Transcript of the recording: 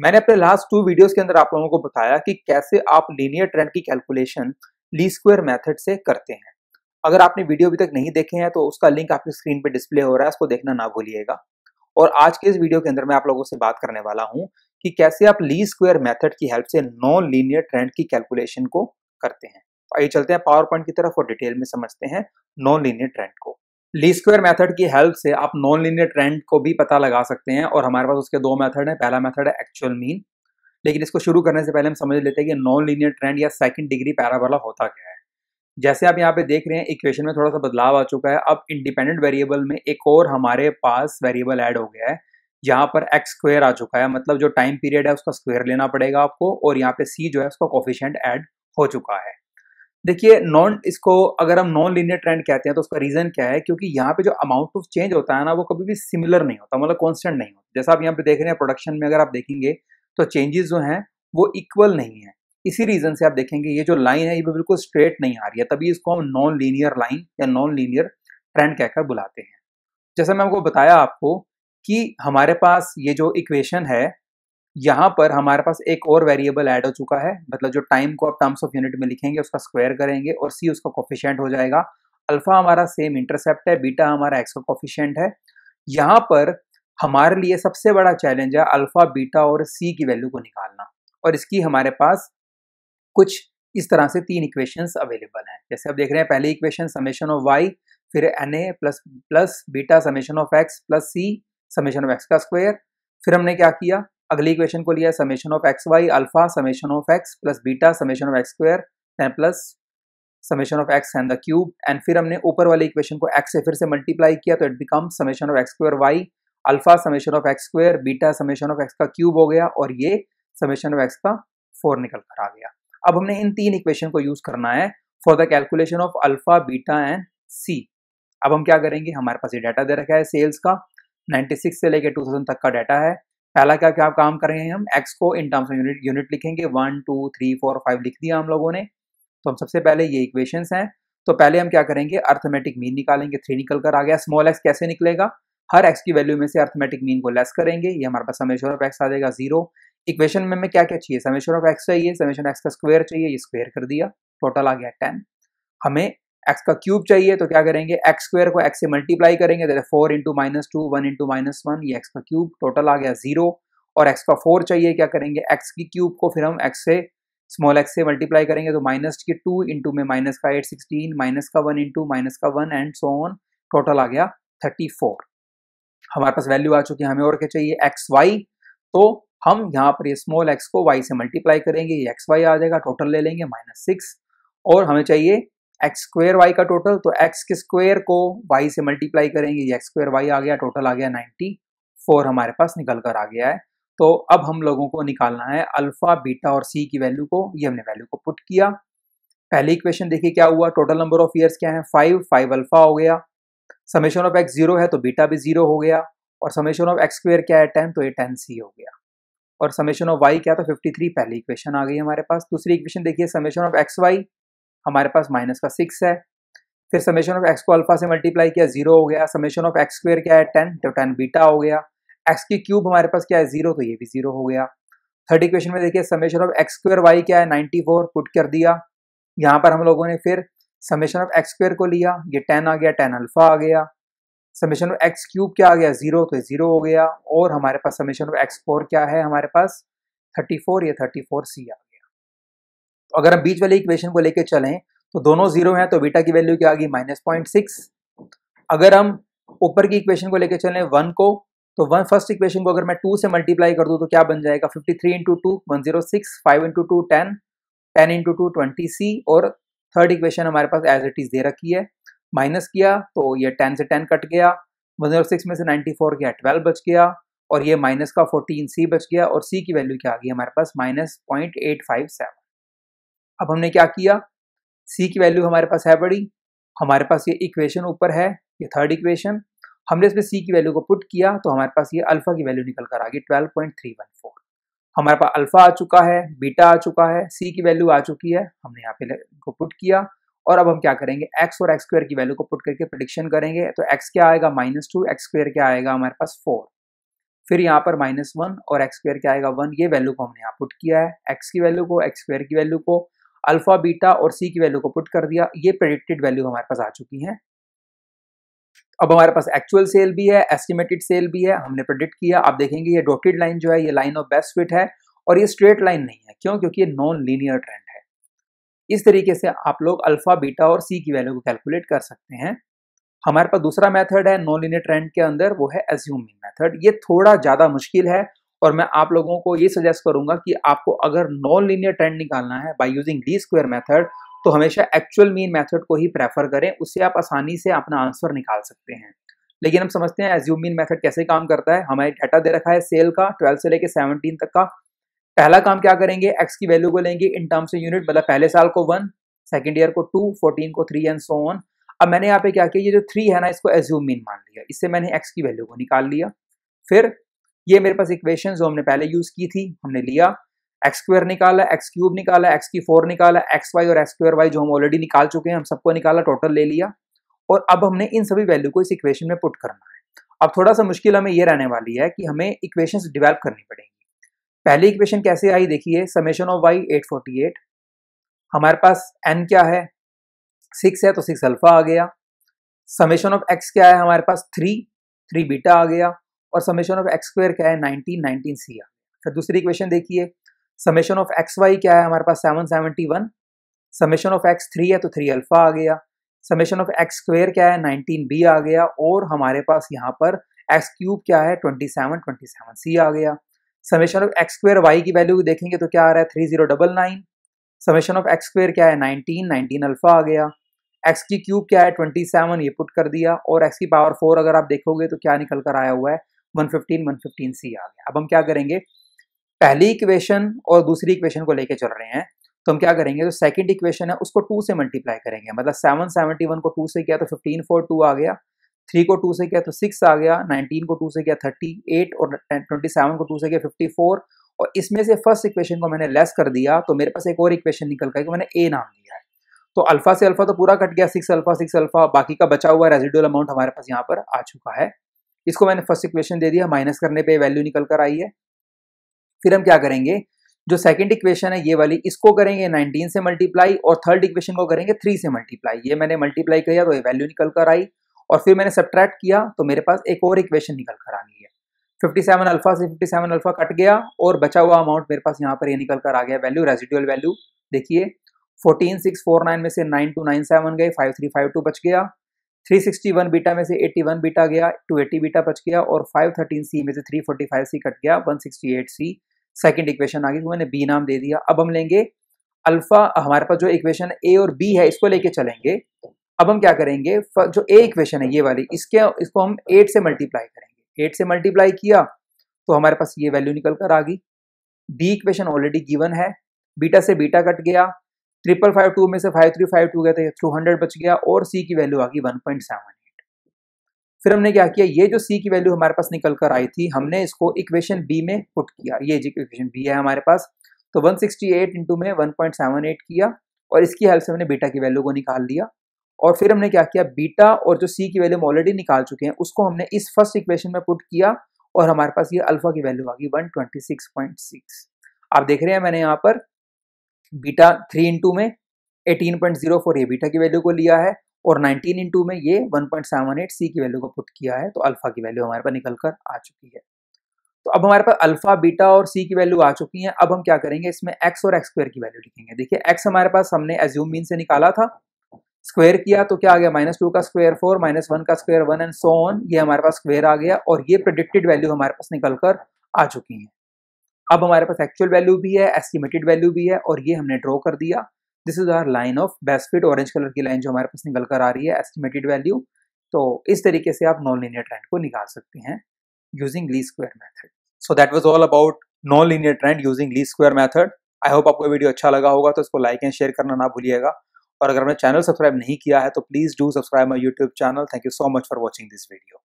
मैंने अपने last two videos के अंदर आप लोगों को बताया कि कैसे आप लीनियर ट्रेंड की कैलकुलेशन ली स्क्वेयर मेथड से करते हैं अगर आपने वीडियो अभी तक नहीं देखे हैं तो उसका लिंक आपकी स्क्रीन पर डिस्प्ले हो रहा है उसको देखना ना भूलिएगा और आज के इस वीडियो के अंदर मैं आप लोगों से बात करने वाला हूँ कि कैसे आप ली स्क्वेयर मेथड की हेल्प से नॉन लीनियर ट्रेंड की कैलकुलेशन को करते हैं आइए चलते हैं पावर पॉइंट की तरफ और डिटेल में समझते हैं नॉन लीनियर ट्रेंड को ली स्क्वेयर मैथड की हेल्प से आप नॉन लीनियर ट्रेंड को भी पता लगा सकते हैं और हमारे पास उसके दो मेथड हैं पहला मेथड है एक्चुअल मीन लेकिन इसको शुरू करने से पहले हम समझ लेते हैं कि नॉन लीनियर ट्रेंड या सेकंड डिग्री पैराबोला होता क्या है जैसे आप यहाँ पे देख रहे हैं इक्वेशन में थोड़ा सा बदलाव आ चुका है अब इंडिपेंडेंट वेरिएबल में एक और हमारे पास वेरिएबल ऐड हो गया है यहाँ पर एक्स स्क्वेयर आ चुका है मतलब जो टाइम पीरियड है उसका स्क्वेयर लेना पड़ेगा आपको और यहाँ पे सी जो है उसका कॉफिशेंट ऐड हो चुका है देखिए नॉन इसको अगर हम नॉन लीनियर ट्रेंड कहते हैं तो उसका रीजन क्या है क्योंकि यहाँ पे जो अमाउंट ऑफ चेंज होता है ना वो कभी भी सिमिलर नहीं होता मतलब कॉन्स्टेंट नहीं होता जैसा आप यहाँ पे देख रहे हैं प्रोडक्शन में अगर आप देखेंगे तो चेंजेस जो हैं वो इक्वल नहीं है इसी रीजन से आप देखेंगे ये जो लाइन है ये बिल्कुल स्ट्रेट नहीं आ रही है तभी इसको हम नॉन लीनियर लाइन या नॉन लीनियर ट्रेंड कहकर बुलाते हैं जैसा मैं आपको बताया आपको कि हमारे पास ये जो इक्वेशन है यहाँ पर हमारे पास एक और वेरिएबल ऐड हो चुका है मतलब जो टाइम को आप टर्म्स ऑफ यूनिट में लिखेंगे उसका स्क्वायर करेंगे और सी उसका कॉफिशियंट हो जाएगा अल्फा हमारा सेम इंटरसेप्ट है बीटा हमारा एक्स का कॉफिशियंट है यहाँ पर हमारे लिए सबसे बड़ा चैलेंज है अल्फा बीटा और सी की वैल्यू को निकालना और इसकी हमारे पास कुछ इस तरह से तीन इक्वेशंस अवेलेबल हैं जैसे आप देख रहे हैं पहली इक्वेशन समेशन ऑफ वाई फिर N A plus plus beta summation of X plus C summation of X का स्क्वायर फिर हमने क्या किया अगली इक्वेशन को लिया summation of X Y alpha summation of X plus beta summation of X square plus summation of X and the cube and फिर हमने ऊपर वाली इक्वेशन को एक्स से फिर से मल्टीप्लाई किया तो it become summation of X square Y alpha summation of X square beta summation of X का क्यूब हो गया और ये समेशन ऑफ एक्स का फोर निकल कर आ गया अब हमने इन तीन इक्वेशन को यूज करना है for the calculation of alpha beta and C अब हम क्या करेंगे हमारे पास ये डाटा दे रखा है सेल्स का 96 से लेकर 2000 तक का डाटा है पहला क्या क्या काम कर रहे हैं हम एक्स को in terms of unit unit लिखेंगे one two three four five लिख दिया हम लोगों ने तो हम सबसे पहले ये इक्वेशंस हैं तो पहले हम क्या करेंगे अर्थमेटिक मीन निकालेंगे थ्री निकल कर आ गया स्मॉल एक्स कैसे निकलेगा हर एक्स की वैल्यू में से अर्थमेटिक मीन को लेस करेंगे ये हमारे पास समेश्वर ऑफ एक्स आ जाएगा जीरो इक्वेशन में हमें क्या क्या चाहिए समेश्वर ऑफ एक्स चाहिए समेशन एक्स का स्क्वायर चाहिए ये स्क्वायर कर दिया टोटल आ गया टेन हमें एक्स का क्यूब चाहिए तो क्या करेंगे एक्स स्क्वायर को एक्स से मल्टीप्लाई करेंगे four into minus two one into minus one ये एक्स का क्यूब टोटल आ गया जीरो और एक्स का फोर चाहिए क्या करेंगे एक्स की क्यूब को फिर हम एक्स से स्मॉल एक्स से मल्टीप्लाई करेंगे तो माइनस की टू इंटू में माइनस का एट सिक्सटीन माइनस का वन इंटू माइनस का one and so on total आ गया थर्टी फोर हमारे पास वैल्यू आ चुकी है हमें और क्या चाहिए एक्स वाई तो हम यहाँ पर ये स्मॉल एक्स को वाई से मल्टीप्लाई करेंगे ये एक्स वाई आ जाएगा टोटल ले लेंगे माइनस सिक्स और हमें चाहिए एक्स स्क्वेयर वाई का टोटल तो एक्स के स्क्वेयर को वाई से मल्टीप्लाई करेंगे ये एक्स स्क्वेयर वाई आ गया टोटल आ गया नाइन्टी फोर हमारे पास निकल कर आ गया है तो अब हम लोगों को निकालना है अल्फा बीटा और सी की वैल्यू को ये हमने वैल्यू को पुट किया पहली इक्वेशन देखिए क्या हुआ टोटल नंबर ऑफ ईयर्स क्या है फाइव फाइव अल्फा हो गया समेशन ऑफ एक्स जीरो है तो बीटा भी जीरो हो गया और समेशन ऑफ एक्स स्क्वेयर क्या है टेन तो ये टेन सी हो गया और समेशन ऑफ वाई क्या था फिफ्टी थ्री पहली इक्वेशन आ गई हमारे पास दूसरी इक्वेशन देखिए समेशन ऑफ एक्स वाई हमारे पास माइनस का सिक्स है फिर समेशन ऑफ एक्स को अल्फा से मल्टीप्लाई किया जीरो हो गया समेशन ऑफ एक्स स्क्वेयर क्या है टेन तो टेन बीटा हो गया एक्स की क्यूब हमारे पास क्या है जीरो तो ये भी जीरो हो गया थर्ड इक्वेशन में देखिए summation of X square Y क्या है नाइन्टी फोर पुट कर दिया यहाँ पर हम लोगों ने फिर समेशन ऑफ एक्स स्क्वेयर को लिया ये टेन आ गया टेन अल्फा आ गया समेशन ऑफ एक्स क्यूब क्या आ गया जीरो तो जीरो हो गया और हमारे पास समेशन ऑफ एक्स फोर क्या है हमारे पास थर्टी फोर या थर्टी फोर सी आ तो अगर हम बीच वाले इक्वेशन को लेकर चलें तो दोनों जीरो हैं तो बीटा की वैल्यू क्या आ गई माइनस पॉइंट सिक्स अगर हम ऊपर की इक्वेशन को लेकर चलें वन को तो वन फर्स्ट इक्वेशन को अगर मैं टू से मल्टीप्लाई कर दूँ तो क्या बन जाएगा fifty three into two one zero six five into two ten ten into two twenty C और थर्ड इक्वेशन हमारे पास एज इट इज़ दे रखी है माइनस किया तो ये टेन से टेन कट गया वन जीरो सिक्स में से नाइन्टी फोर गया ट्वेल्व बच गया और ये माइनस का फोर्टीन सी बच गया और सी की वैल्यू क्या आ गई हमारे पास minus point eight five seven अब हमने क्या किया सी की वैल्यू हमारे पास है बड़ी हमारे पास ये इक्वेशन ऊपर है ये थर्ड इक्वेशन हमने इसमें सी की वैल्यू को पुट किया तो हमारे पास ये अल्फा की वैल्यू निकल कर आ गई twelve point three one four हमारे पास अल्फा आ चुका है बीटा आ चुका है सी की वैल्यू आ चुकी है हमने यहाँ पे इनको पुट किया और अब हम क्या करेंगे एक्स और एक्स स्क्वायर की वैल्यू को पुट करके प्रडिक्शन करेंगे तो एक्स क्या आएगा माइनस टू एक्स स्क्वायर क्या आएगा हमारे पास फोर फिर यहाँ पर माइनस वन और एक्स स्क्वायर क्या आएगा वन ये वैल्यू को हमने यहाँ पुट किया है एक्स की वैल्यू को एक्स स्क्वायर की वैल्यू को अल्फ़ा बीटा और सी की वैल्यू को पुट कर दिया ये प्रडिक्टेड वैल्यू हमारे पास आ चुकी है अब हमारे पास एक्चुअल सेल भी है एस्टिमेटेड सेल भी है हमने प्रेडिक्ट किया आप देखेंगे ये डॉटेड लाइन जो है ये लाइन ऑफ बेस्ट फिट है और ये स्ट्रेट लाइन नहीं है क्यों क्योंकि ये नॉन लीनियर ट्रेंड है इस तरीके से आप लोग अल्फा बीटा और सी की वैल्यू को कैलकुलेट कर सकते हैं हमारे पास दूसरा मेथड है नॉन लीनियर ट्रेंड के अंदर वो है एज्यूमिंग मेथड ये थोड़ा ज़्यादा मुश्किल है और मैं आप लोगों को ये सजेस्ट करूंगा कि आपको अगर नॉन लीनियर ट्रेंड निकालना है by using the square method तो हमेशा एक्चुअल मीन मेथड को ही प्रेफर करें उससे आप आसानी से अपना आंसर निकाल सकते हैं लेकिन हम समझते हैं एज्यूम मीन मेथड कैसे काम करता है हमारे डाटा दे रखा है सेल का ट्वेल्थ से लेकर सेवनटीन तक का पहला काम क्या करेंगे एक्स की वैल्यू को लेंगे इन टर्म्स ऑफ यूनिट मतलब पहले साल को वन सेकेंड ईयर को टू फोर्टीन को थ्री एंड सो ऑन अब मैंने यहाँ पे क्या किया ये जो थ्री है ना इसको एज्यूम मीन मान लिया इससे मैंने एक्स की वैल्यू को निकाल लिया फिर ये मेरे पास इक्वेशन जो हमने पहले यूज की थी हमने लिया एक्स स्क्र निकाला एक्स क्यूब निकाला एक्स की फोर निकाला एक्स वाई और एक्स स्क्र वाई जो हम ऑलरेडी निकाल चुके हैं हम सबको निकाला टोटल ले लिया और अब हमने इन सभी वैल्यू को इस इक्वेशन में पुट करना है अब थोड़ा सा मुश्किल हमें ये रहने वाली है कि हमें इक्वेशन डिवेल्प करनी पड़ेगी पहली इक्वेशन कैसे आई देखिए summation of Y eight forty eight हमारे पास एन क्या है सिक्स है तो सिक्स अल्फा आ गया समेशन ऑफ एक्स क्या है हमारे पास थ्री थ्री बीटा आ गया और समेशन ऑफ एक्स स्क्वायर क्या है नाइनटीन नाइनटीन सी आर फिर दूसरी इक्वेशन देखिए समेशन ऑफ एक्स वाई क्या है हमारे पास seven seventy one summation of X three है तो थ्री अल्फा आ गया समेशन ऑफ एक्स स्क्वेयर क्या है नाइनटीन बी आ गया और हमारे पास यहाँ पर एक्स क्यूब क्या है twenty seven twenty seven C आ गया summation of X square Y की वैल्यू देखेंगे तो क्या आ रहा है three zero double nine summation of X square क्या है नाइनटीन नाइनटीन अल्फा आ गया एक्स की क्यूब क्या है ट्वेंटी सेवन ये पुट कर दिया और एक्स की पावर फोर अगर आप देखोगे तो क्या निकल कर आया हुआ है 115 115c सी आ गया अब हम क्या करेंगे पहली इक्वेशन और दूसरी इक्वेशन को लेके चल रहे हैं तो हम क्या करेंगे तो सेकंड इक्वेशन है उसको टू से मल्टीप्लाई करेंगे मतलब सेवन सेवेंटी वन को टू से किया तो फिफ्टीन फोर टू आ गया थ्री को टू से किया तो सिक्स आ गया नाइनटीन को टू से किया थर्टी एट और ट्वेंटी सेवन को टू से किया फिफ्टी फोर और इसमें से फर्स्ट इक्वेशन को मैंने लेस कर दिया तो मेरे पास एक और इक्वेशन निकल कर मैंने ए नाम दिया है तो अल्फा से अल्फा तो पूरा कट गया सिक्स अल्फा सिक्स अल्फा बाकी का बचा हुआ रेजिडुअल अमाउंट हमारे पास यहाँ पर आ चुका है इसको मैंने फर्स्ट इक्वेशन दे दिया माइनस करने पे वैल्यू निकल कर आई है फिर हम क्या करेंगे जो सेकंड इक्वेशन है ये वाली इसको करेंगे 19 से मल्टीप्लाई और थर्ड इक्वेशन को करेंगे 3 से मल्टीप्लाई ये मैंने मल्टीप्लाई किया तो ये वैल्यू निकल कर आई और फिर मैंने सब्ट्रैक्ट किया तो मेरे पास एक और इक्वेशन निकल कर आ गई है सेवन अल्फा से सेवन अल्फा कट गया और बचा हुआ अमाउंट मेरे पास यहाँ पर ये निकल कर आ गया वैल्यू रेजिडुअल वैल्यू देखिए नाइन में से नाइन नाइन टू सेवन गए फाइव फाइव थ्री टू बच गया 361 बीटा में से 81 बीटा गया 280 बीटा बच गया और 513 सी में से 345 सी कट गया 168 सी सेकंड इक्वेशन आ गई तो मैंने बी नाम दे दिया अब हम लेंगे अल्फा हमारे पास जो इक्वेशन ए और बी है इसको लेके चलेंगे अब हम क्या करेंगे जो ए इक्वेशन है ये वाली इसके इसको हम एट से मल्टीप्लाई करेंगे एट से मल्टीप्लाई किया तो हमारे पास ये वैल्यू निकल कर आ गई बी इक्वेशन ऑलरेडी गिवन है बीटा से बीटा कट गया ट्रिपल फाइव टू में से फाइव थ्री फाइव टू गए थे थ्रू हंड्रेड बच गया और सी की वैल्यू आ गई वन पॉइंट सेवन एट फिर हमने क्या किया ये जो सी की वैल्यू हमारे पास निकल कर आई थी हमने इसको इक्वेशन बी में पुट किया ये जी इक्वेशन बी है हमारे पास तो वन सिक्सटी एट इंटू में वन पॉइंट सेवन एट किया और इसकी हेल्प से हमने बीटा की वैल्यू को निकाल लिया और फिर हमने क्या किया बीटा और जो सी की वैल्यू हम ऑलरेडी निकाल चुके हैं उसको हमने इस फर्स्ट इक्वेशन में पुट किया और हमारे पास ये अल्फा की वैल्यू आ गई सिक्स आप देख रहे हैं मैंने यहाँ पर बीटा थ्री इंटू में एटीन पॉइंट जीरो फोर ये बीटा की वैल्यू को लिया है और नाइनटीन इंटू में ये one point seven eight C की वैल्यू को पुट किया है तो अल्फा की वैल्यू हमारे पास निकल कर आ चुकी है तो अब हमारे पास अल्फा बीटा और सी की वैल्यू आ चुकी है अब हम क्या करेंगे इसमें एक्स और एक्स स्क्वायर की वैल्यू लिखेंगे देखिए एक्स हमारे पास हमने एज्यूम मीन से निकाला था स्क्वायर किया तो क्या आ गया माइनस टू का स्क्वायर फोर माइनस वन का square one and so on ये हमारे पास स्क्वायर आ गया और ये प्रोडिक्टेड वैल्यू हमारे पास निकल कर आ चुकी है अब हमारे पास एक्चुअल वैल्यू भी है एस्टिमेटेड वैल्यू भी है और ये हमने ड्रॉ कर दिया this is our line of best fit orange colour की लाइन जो हमारे पास निकल कर आ रही है एस्टिमेटेड वैल्यू तो इस तरीके से आप नॉन लीनियर ट्रेंड को निकाल सकते हैं using Lee square method so that was all about non linear trend using Lee square method I hope आपको वीडियो अच्छा लगा होगा तो इसको लाइक एंड शेयर करना ना भूलिएगा और अगर हमने चैनल सब्सक्राइब नहीं किया है तो please do subscribe my YouTube channel thank you so much for watching this video